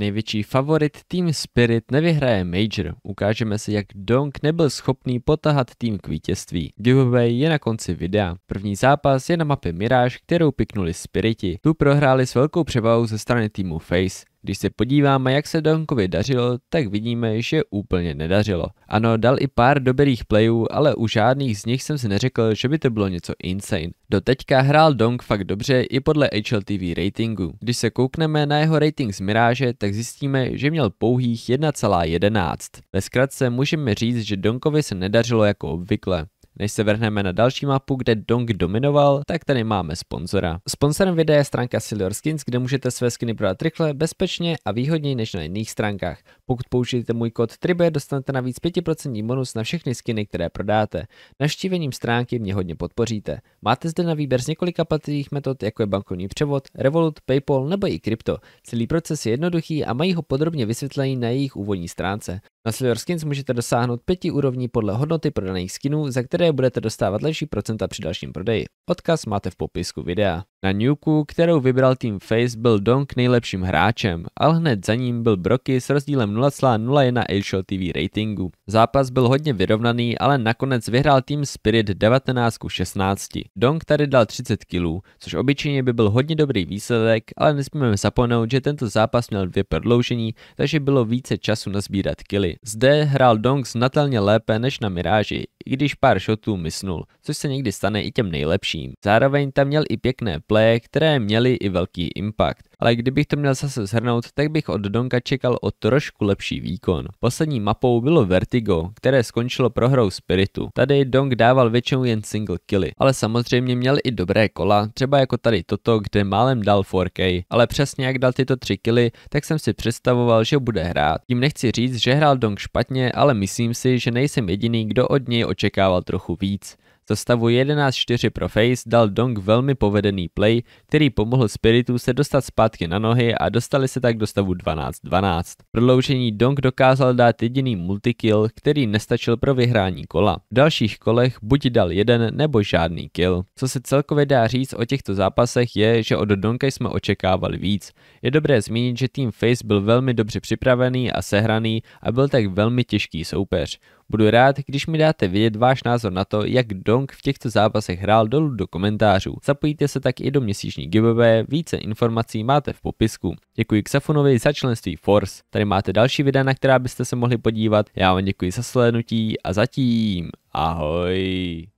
Největší favorit Team Spirit nevyhraje Major. Ukážeme si, jak Dong nebyl schopný potahat tým k vítězství. Giveaway je na konci videa. První zápas je na mapě Mirage, kterou piknuli Spiriti. Tu prohráli s velkou převahou ze strany týmu Face. Když se podíváme, jak se Donkovi dařilo, tak vidíme, že úplně nedařilo. Ano, dal i pár dobrých playů, ale u žádných z nich jsem si neřekl, že by to bylo něco insane. Do teďka hrál Donk fakt dobře i podle HLTV ratingu. Když se koukneme na jeho rating z Miráže, tak zjistíme, že měl pouhých 1,11. Ve zkratce můžeme říct, že Donkovi se nedařilo jako obvykle. Než se vrhneme na další mapu, kde Dong dominoval, tak tady máme sponzora. Sponzorem videa je stránka Silver Skins, kde můžete své skiny prodat rychle, bezpečně a výhodněji než na jiných stránkách. Pokud použijete můj kód TRIBE, dostanete navíc 5% bonus na všechny skiny, které prodáte. Navštívením stránky mě hodně podpoříte. Máte zde na výběr z několika platných metod, jako je bankovní převod, Revolut, PayPal nebo i krypto. Celý proces je jednoduchý a mají ho podrobně vysvětlený na jejich úvodní stránce. Na Silver Skins můžete dosáhnout pěti úrovní podle hodnoty prodaných skinů, za které budete dostávat lepší procenta při dalším prodeji. Odkaz máte v popisku videa. Na Newku, kterou vybral tým Face, byl Donk nejlepším hráčem, ale hned za ním byl Broky s rozdílem 0,01 Ailshow TV ratingu. Zápas byl hodně vyrovnaný, ale nakonec vyhrál tým Spirit 19 16. Donk tady dal 30 kilů, což obyčejně by byl hodně dobrý výsledek, ale nesmíme zapomenout, že tento zápas měl dvě prodloužení, takže bylo více času nazbírat kily. Zde hrál Dong znatelně lépe než na Miráži, i když pár šotů mysnul, což se někdy stane i těm nejlepším. Zároveň tam měl i pěkné pleje, které měly i velký impact ale kdybych to měl zase shrnout, tak bych od Donka čekal o trošku lepší výkon. Poslední mapou bylo Vertigo, které skončilo prohrou Spiritu. Tady Donk dával většinou jen single killy, ale samozřejmě měl i dobré kola, třeba jako tady toto, kde málem dal 4K, ale přesně jak dal tyto tři killy, tak jsem si představoval, že bude hrát. Tím nechci říct, že hrál Donk špatně, ale myslím si, že nejsem jediný, kdo od něj očekával trochu víc. Za stavu 11-4 pro Face dal Dong velmi povedený play, který pomohl Spiritu se dostat zpátky na nohy a dostali se tak do stavu 12-12. Prodloužení Dong dokázal dát jediný multikill, který nestačil pro vyhrání kola. V dalších kolech buď dal jeden nebo žádný kill. Co se celkově dá říct o těchto zápasech je, že od Donka jsme očekávali víc. Je dobré zmínit, že tým Face byl velmi dobře připravený a sehraný a byl tak velmi těžký soupeř. Budu rád, když mi dáte vědět váš názor na to, jak Dong v těchto zápasech hrál dolů do komentářů. Zapojíte se tak i do měsíční giveaway, více informací máte v popisku. Děkuji Xafunovi za členství Force. Tady máte další videa, na která byste se mohli podívat. Já vám děkuji za slednutí a zatím ahoj.